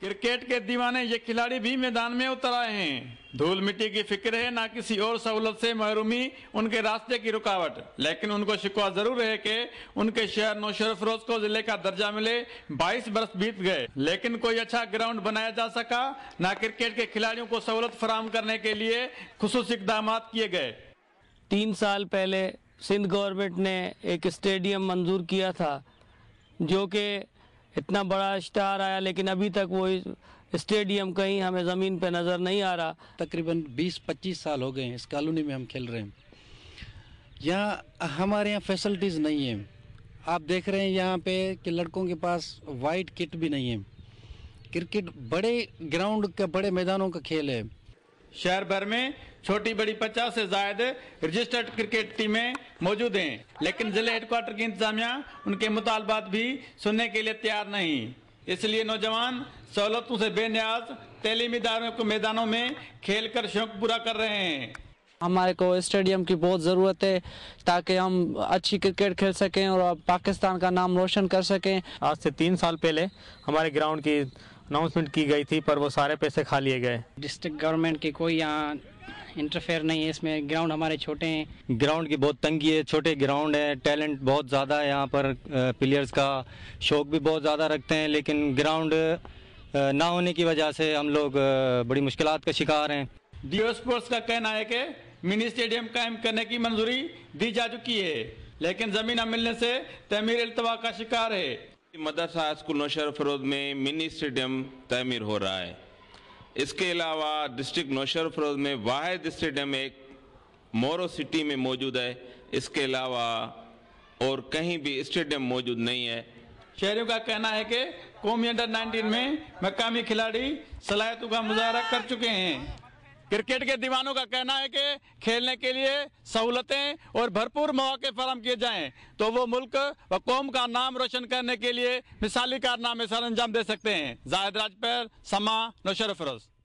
cricket के दीवाने ये खिलाड़ी भी मैदान में उतर आए हैं धूल मिट्टी की फिक्र है ना किसी और सहूलत से महरूमी उनके रास्ते की रुकावट लेकिन उनको शिकवा जरूर है कि उनके शहर नौशर फरोज को जिले का दर्जा मिले 22 बरस बीत गए लेकिन कोई अच्छा ग्राउंड बनाया जा सका ना क्रिकेट के खिलाड़ियों को सहूलत फराम करने के लिए खसूस इकदाम किए गए तीन साल पहले सिंध गवर्नमेंट ने एक स्टेडियम मंजूर किया था जो कि इतना बड़ा स्टार आया लेकिन अभी तक वो स्टेडियम कहीं हमें ज़मीन पे नज़र नहीं आ रहा तकरीबन 20-25 साल हो गए हैं इस कॉलोनी में हम खेल रहे हैं यहाँ हमारे यहाँ फैसल्टीज़ नहीं है आप देख रहे हैं यहाँ पे कि लड़कों के पास वाइट किट भी नहीं है क्रिकेट बड़े ग्राउंड का बड़े मैदानों का खेल है शहर भर में छोटी बड़ी पचास से जायद रजिस्टर्ड क्रिकेट टीमें मौजूद हैं लेकिन जिले हेडक्वार्टर की इंतजामिया उनके मुतालबात भी सुनने के लिए तैयार नहीं इसलिए नौजवान सहूलतों से बेनियाज तलीमी इदारों को मैदानों में खेल कर शौक पूरा कर रहे हैं हमारे को स्टेडियम की बहुत ज़रूरत है ताकि हम अच्छी क्रिकेट खेल सकें और पाकिस्तान का नाम रोशन कर सकें आज से तीन साल पहले हमारे ग्राउंड की अनाउंसमेंट की गई थी पर वो सारे पैसे खा लिए गए डिस्ट्रिक्ट गवर्नमेंट की कोई यहाँ इंटरफेयर नहीं है इसमें ग्राउंड हमारे छोटे हैं ग्राउंड की बहुत तंगी है छोटे ग्राउंड है टैलेंट बहुत ज़्यादा है यहाँ पर प्लेयर्स का शौक भी बहुत ज़्यादा रखते हैं लेकिन ग्राउंड ना होने की वजह से हम लोग बड़ी मुश्किल का शिकार हैं डीओ स्पोर्ट्स का कहना है कि मिनी स्टेडियम कायम करने की मंजूरी दी जा चुकी है लेकिन जमीन न मिलने से तमीर अल्तवा का शिकार है मदरसा स्कूल नौशहर फरोज में मिनी स्टेडियम तमीर हो रहा है इसके अलावा डिस्ट्रिक्ट नौशहर फरोज में वाहिद स्टेडियम एक मोरो सिटी में मौजूद है इसके अलावा और कहीं भी स्टेडियम मौजूद नहीं है शहरों का कहना है कि कौमी अंडर 19 में मकामी खिलाड़ी सलाहतों का मुजाहरा कर चुके हैं क्रिकेट के दीवानों का कहना है कि खेलने के लिए सहूलतें और भरपूर मौके फराम किए जाएं तो वो मुल्क व कौम का नाम रोशन करने के लिए मिसाली कारनामे सर अंजाम दे सकते हैं जाहिद राजपर समा नौशर